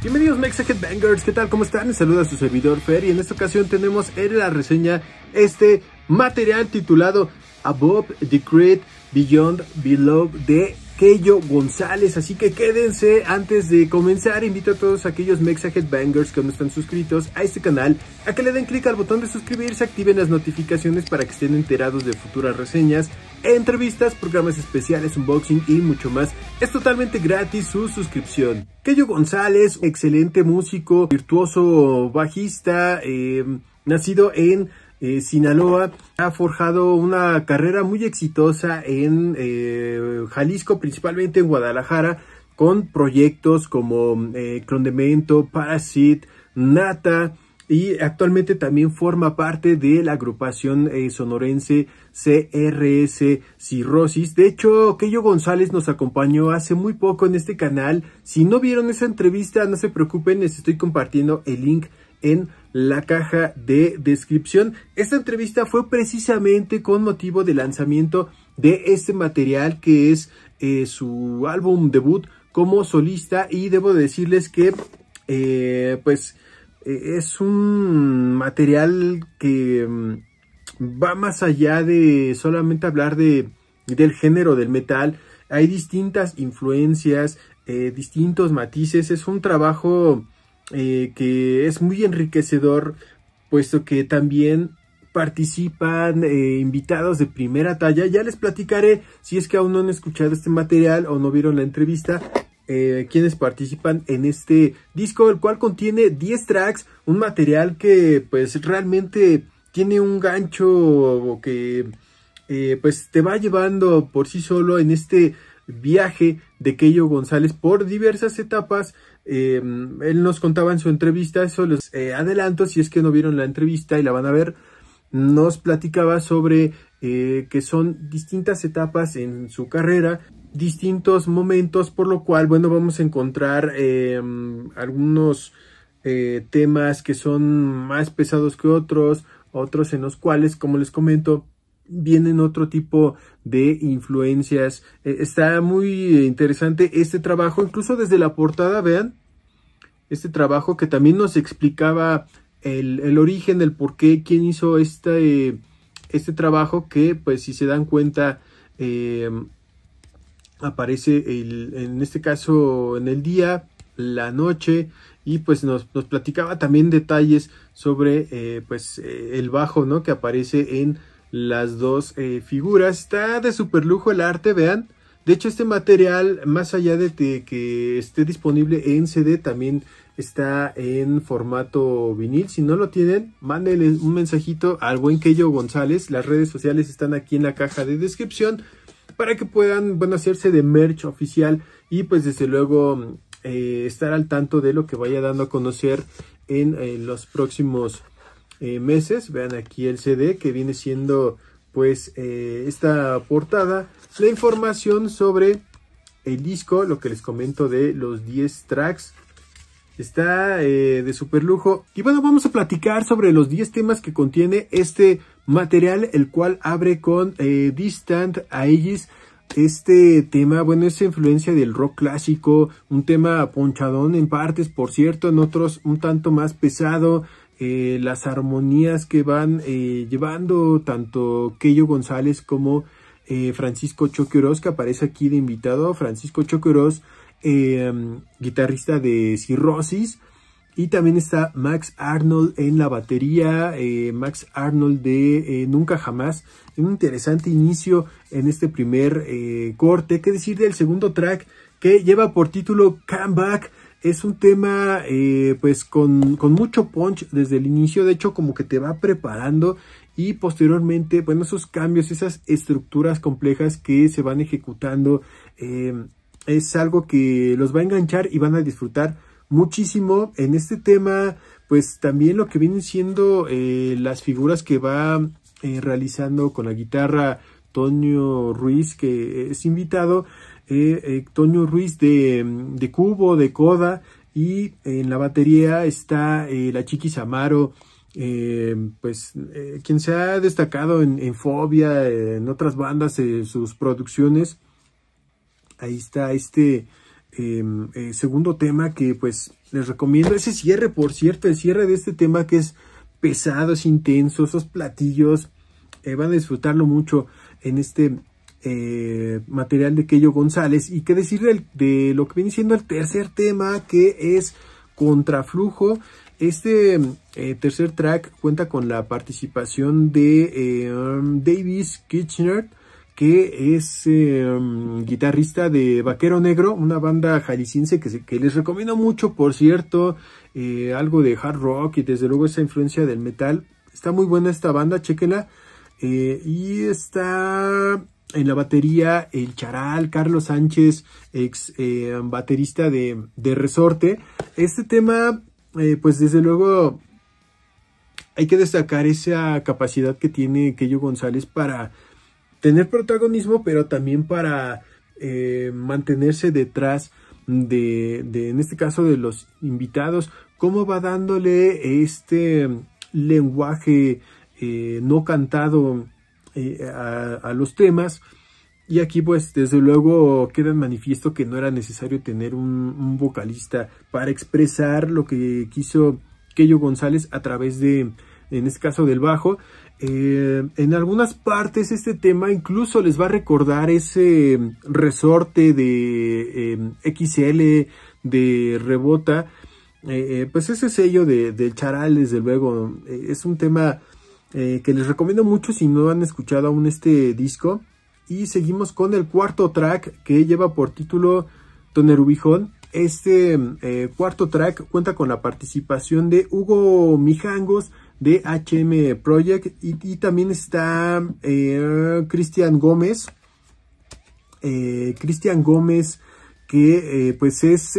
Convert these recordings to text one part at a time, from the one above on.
Bienvenidos Mexican Bangers, ¿qué tal? ¿Cómo están? Les a su servidor Fer y en esta ocasión tenemos en la reseña este material titulado Above the Creed Beyond Below de Keyo González. Así que quédense antes de comenzar. Invito a todos aquellos Mexa Bangers que no están suscritos a este canal a que le den clic al botón de suscribirse, activen las notificaciones para que estén enterados de futuras reseñas, entrevistas, programas especiales, unboxing y mucho más. Es totalmente gratis su suscripción. Keyo González, excelente músico, virtuoso bajista, eh, nacido en eh, Sinaloa ha forjado una carrera muy exitosa en eh, Jalisco, principalmente en Guadalajara, con proyectos como eh, Clondemento, Parasit, Nata y actualmente también forma parte de la agrupación eh, sonorense CRS Cirrosis. De hecho, Keyo González nos acompañó hace muy poco en este canal. Si no vieron esa entrevista, no se preocupen, les estoy compartiendo el link en la caja de descripción. Esta entrevista fue precisamente con motivo del lanzamiento de este material que es eh, su álbum debut como solista y debo decirles que eh, pues eh, es un material que mm, va más allá de solamente hablar de, del género del metal. Hay distintas influencias, distintos matices. Es un trabajo eh, que es muy enriquecedor, puesto que también participan eh, invitados de primera talla. Ya les platicaré si es que aún no han escuchado este material o no vieron la entrevista. Eh, quienes participan en este disco, el cual contiene 10 tracks, un material que pues realmente tiene un gancho que pues te va llevando por sí solo en este viaje de Keyo González por diversas etapas Em, él nos contaba en su entrevista, eso les eh, adelanto si es que no vieron la entrevista y la van a ver, nos platicaba sobre eh, que son distintas etapas en su carrera, distintos momentos, por lo cual, bueno, vamos a encontrar em, algunos eh, temas que son más pesados que otros, otros en los cuales, como les comento, vienen otro tipo de influencias. Eh, está muy interesante este trabajo, incluso desde la portada, vean, este trabajo que también nos explicaba el, el origen, el por qué, quién hizo este, este trabajo que, pues si se dan cuenta, em, aparece el, en este caso en el día, la noche y pues nos, nos platicaba también detalles sobre eh, pues eh, el bajo, ¿no? Que aparece en las dos eh, figuras. Está de super lujo el arte, vean. De hecho, este material, más allá de que esté disponible en CD, también está en formato vinil. Si no lo tienen, mándenle un mensajito al buen Keyo González. Las redes sociales están aquí en la caja de descripción para que puedan hacerse de merch oficial y pues desde luego eh, estar al tanto de lo que vaya dando a conocer en eh, los próximos eh, meses. Vean aquí el CD que viene siendo pues eh, esta portada. La información sobre el disco, lo que les comento de los 10 tracks. Está eh, de super lujo. Y bueno, vamos a platicar sobre los 10 temas que contiene este material, el cual abre con Distant Aegis este tema, bueno, esa influencia del rock clásico, un tema ponchadón en partes, por cierto, en otros un tanto más pesado, eh, las armonías que van eh, llevando tanto Keyo González como eh, Francisco Choqueros, que aparece aquí de invitado. Francisco Choqueros, guitarrista de Cirrosis. Y también está Max Arnold en la batería, Max Arnold de Nunca Jamás. Un interesante inicio en este primer corte. ¿Qué decir del segundo track que lleva por título Comeback? Es un tema eh, pues con, mucho punch desde el inicio, de hecho como que te va preparando y posteriormente, bueno, esos cambios, esas estructuras complejas que se van ejecutando, eh, es algo que los va a enganchar y van a disfrutar muchísimo en este tema, pues también lo que vienen siendo eh, las figuras que va realizando con la guitarra Tonio Ruiz, que es invitado, eh, eh, Toño Ruiz mm, de, Cubo, de Coda, y en la batería está eh, la Chiqui Amaro pues quien se ha destacado en, Fobia, en otras bandas, en sus producciones. Ahí está este em, segundo tema que pues les recomiendo. Ese cierre, por cierto, el cierre de este tema que es pesado, es intenso, esos platillos, van a disfrutarlo mucho en este eh, material de Kello González. Y qué decir de, lo que viene siendo el tercer tema, que es Contraflujo. Este eh, tercer track cuenta con la participación de eh, um, Davis Kitchener, que es em, guitarrista de Vaquero Negro, una banda jalisciense que, que les recomiendo mucho, por cierto, algo de hard rock y desde luego esa influencia del metal. Está muy buena esta banda, chequenla. y está en la batería, el charal, Carlos Sánchez, ex eh, baterista de, Resorte. Este tema, eh, pues desde luego, hay que destacar esa capacidad que tiene Kello González para tener protagonismo, pero también para eh, mantenerse detrás de, de, en este caso, de los invitados. Cómo va dándole este lenguaje no cantado eh, a, los temas. Y aquí pues desde luego queda manifiesto que no era necesario tener un, vocalista para expresar lo que quiso Kello González a través de, en este caso del bajo. Eh, en algunas partes este tema incluso les va a recordar ese resorte de eh, XL, de rebota. pues ese sello de, charal desde luego es un tema eh, que les recomiendo mucho si no han escuchado aún este disco. Y seguimos con el cuarto track que lleva por título Tonerubijón. Este eh, cuarto track cuenta con la participación de Hugo Mijangos de HM Project y, también está eh, Cristian Gómez. Cristian Gómez que pues es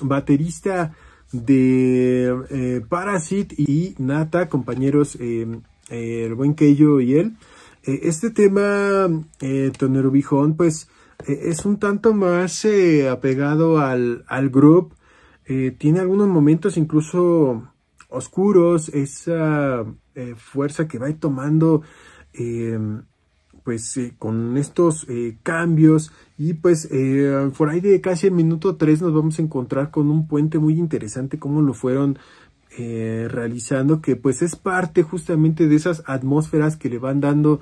baterista de eh, Parasite Parasit y Nata, compañeros, eh, eh, el buen yo y él. este tema, Tonero pues es un tanto más apegado al, al group. tiene algunos momentos incluso oscuros, esa fuerza que va tomando pues eh, con estos eh, cambios y pues eh, por ahí de casi el minuto 3 nos vamos a encontrar con un puente muy interesante como lo fueron realizando que pues es parte justamente de esas atmósferas que le van dando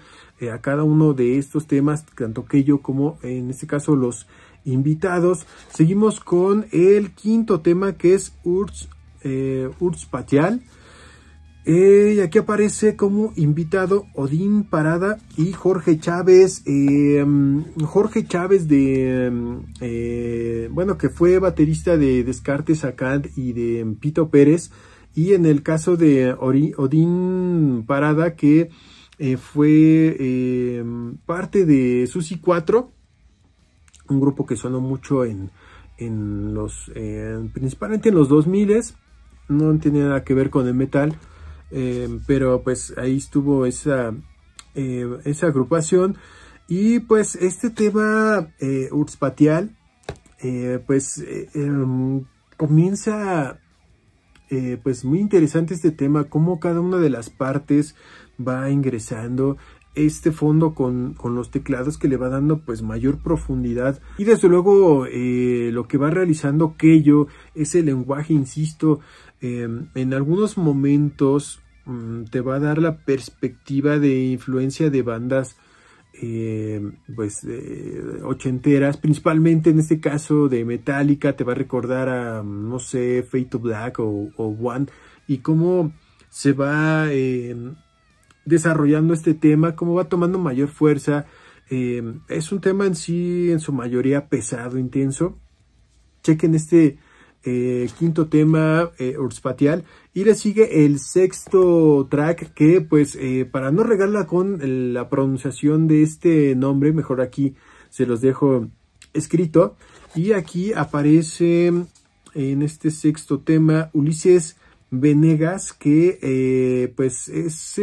a cada uno de estos temas tanto que yo como en este caso los invitados seguimos con el quinto tema que es Urs, Urs eh, aquí aparece como invitado Odín Parada y Jorge Chávez. Eh, mm, Jorge Chávez de... Mm, eh, bueno, que fue baterista de Descartes Acad y de mm, Pito Pérez. Y en el caso de Odín Parada, que eh, fue parte de Susi 4, un grupo que sonó mucho en, en los... principalmente en los 2000 no tiene nada que ver con el metal Em, pero pues ahí estuvo esa, eh, esa agrupación. Y pues este tema eh, Urspatial, eh, pues em, comienza pues muy interesante este tema, cómo cada una de las partes va ingresando este fondo con, los teclados que le va dando pues mayor profundidad y desde luego lo que va realizando Kello ese lenguaje insisto Em, en algunos momentos mm, te va a dar la perspectiva de influencia de bandas em, pues eh, ochenteras, principalmente en este caso de Metallica, te va a recordar a, no sé, Fate to Black o, One, y cómo se va em, desarrollando este tema, cómo va tomando mayor fuerza. es un tema en sí, en su mayoría pesado, intenso. Chequen este eh, quinto tema Urspatial eh, y le sigue el sexto track que pues eh, para no regarla con la pronunciación de este nombre, mejor aquí se los dejo escrito y aquí aparece en este sexto tema Ulises Venegas que pues es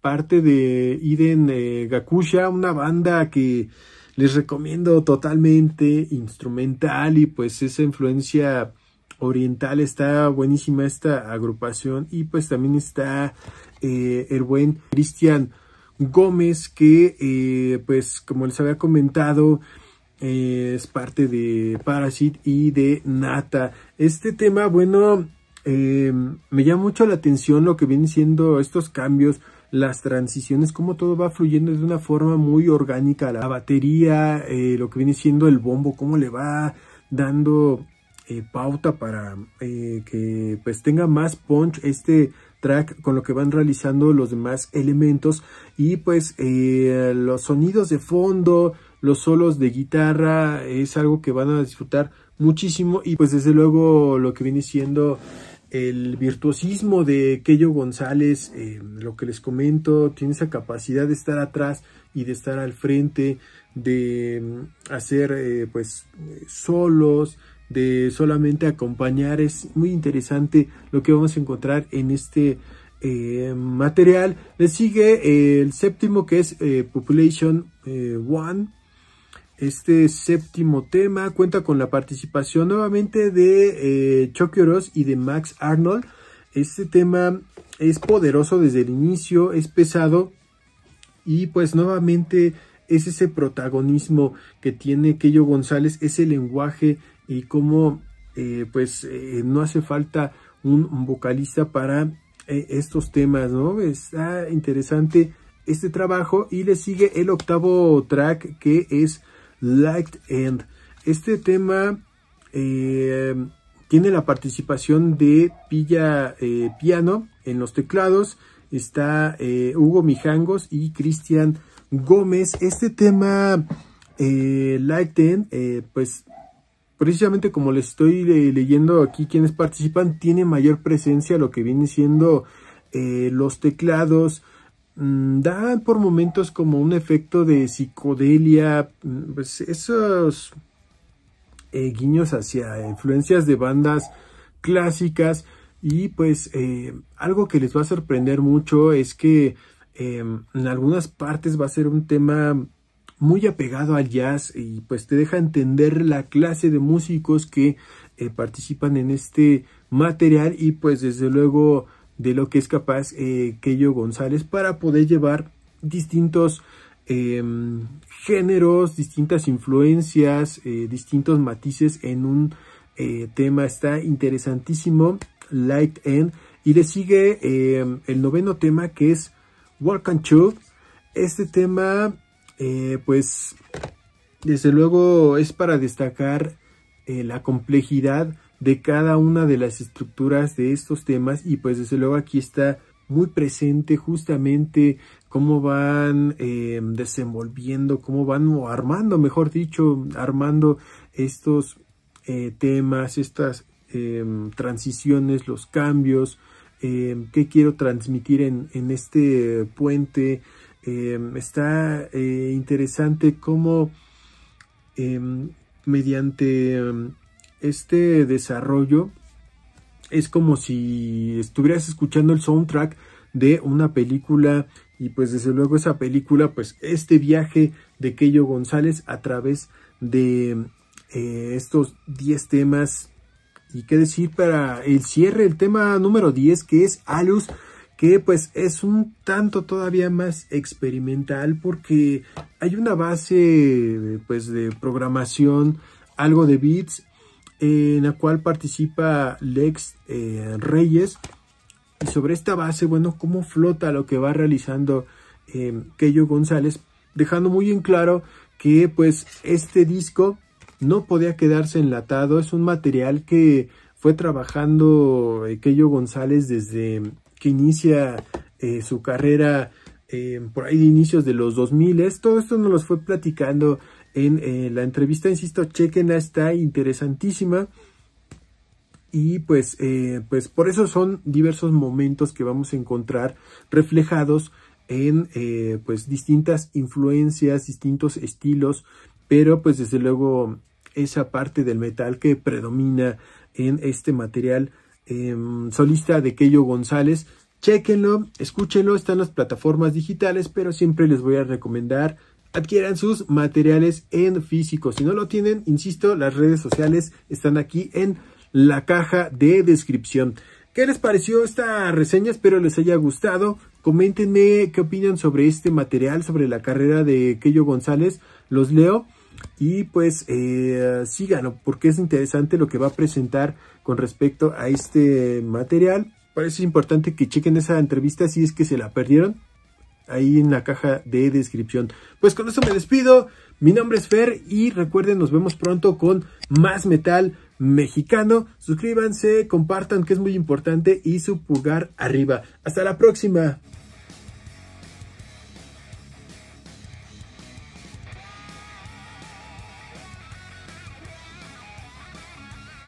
parte de Iden Gakusha, una banda que les recomiendo totalmente instrumental y pues esa influencia oriental está buenísima esta agrupación y pues también está eh, el buen Cristian Gómez que eh, pues como les había comentado eh, es parte de Parasit y de Nata este tema bueno em, me llama mucho la atención lo que vienen siendo estos cambios las transiciones, cómo todo va fluyendo de una forma muy orgánica, la batería, lo que viene siendo el bombo, cómo le va dando eh, pauta para eh, que pues tenga más punch este track con lo que van realizando los demás elementos y pues eh, los sonidos de fondo, los solos de guitarra es algo que van a disfrutar muchísimo y pues desde luego lo que viene siendo el virtuosismo de Kello González, lo que les comento, tiene esa capacidad de estar atrás y de estar al frente, de mm, hacer pues solos, de solamente acompañar. Es muy interesante lo que vamos a encontrar en este eh, material. Le sigue eh, el séptimo que es eh, Population One. Este séptimo tema cuenta con la participación nuevamente de eh, Chucky y de Max Arnold. Este tema es poderoso desde el inicio, es pesado y pues nuevamente es ese protagonismo que tiene Kello González, ese lenguaje y cómo eh, pues eh, no hace falta un vocalista para eh, estos temas, ¿no? Está interesante este trabajo y le sigue el octavo track que es Light End. Este tema tiene la participación de Pilla Piano en los teclados, está Hugo Mijangos y Cristian Gómez. Este tema Light End, pues precisamente como les estoy leyendo aquí quienes participan, tiene mayor presencia lo que viene siendo eh, los teclados. Mm, dan por momentos como un efecto de psicodelia, mm, pues esos eh, guiños hacia influencias de bandas clásicas y pues eh, algo que les va a sorprender mucho es que em, en algunas partes va a ser un tema muy apegado al jazz y pues te deja entender la clase de músicos que eh, participan en este material y pues desde luego de lo que es capaz eh, González para poder llevar distintos em, géneros, distintas influencias, eh, distintos matices en un eh, tema. Está interesantísimo, Light End. Y le sigue em, el noveno tema que es Walk and Chug. Este tema eh, pues desde luego es para destacar eh, la complejidad de cada una de las estructuras de estos temas y pues desde luego aquí está muy presente justamente cómo van em, desenvolviendo, cómo van armando, mejor dicho, armando estos eh, temas, estas em, transiciones, los cambios, em, que quiero transmitir en este puente, Em, está eh, interesante cómo em, mediante em, este desarrollo es como si estuvieras escuchando el soundtrack de una película y pues desde luego esa película pues este viaje de Keyo González a través de eh, estos 10 temas y qué decir para el cierre el tema número 10 que es Alus que pues es un tanto todavía más experimental porque hay una base pues de programación, algo de beats. en la cual participa Lex eh, Reyes. Y sobre esta base, bueno, cómo flota lo que va realizando eh, González, dejando muy en claro que pues este disco no podía quedarse enlatado, es un material que fue trabajando eh, Keyo González desde que inicia eh, su carrera eh, por ahí de inicios de los 2000. Todo esto nos lo fue platicando en eh, la entrevista, insisto, chequenla, está interesantísima. Y pues, pues por eso son diversos momentos que vamos a encontrar reflejados en pues distintas influencias, distintos estilos, pero pues desde luego esa parte del metal que predomina en este material Em, solista de Keyo González. Chequenlo, escúchenlo, están las plataformas digitales, pero siempre les voy a recomendar adquieran sus materiales en físico. Si no lo tienen, insisto, las redes sociales están aquí en la caja de descripción. ¿Qué les pareció esta reseña? Espero les haya gustado. Coméntenme qué opinan sobre este material, sobre la carrera de Keyo González. Los leo y pues eh, síganlo porque es interesante lo que va a presentar con respecto a este material. Parece importante que chequen esa entrevista si es que se la perdieron ahí en la caja de descripción. Pues con eso me despido, mi nombre es Fer y recuerden nos vemos pronto con más metal mexicano. Suscríbanse, compartan que es muy importante y su pulgar arriba. Hasta la próxima.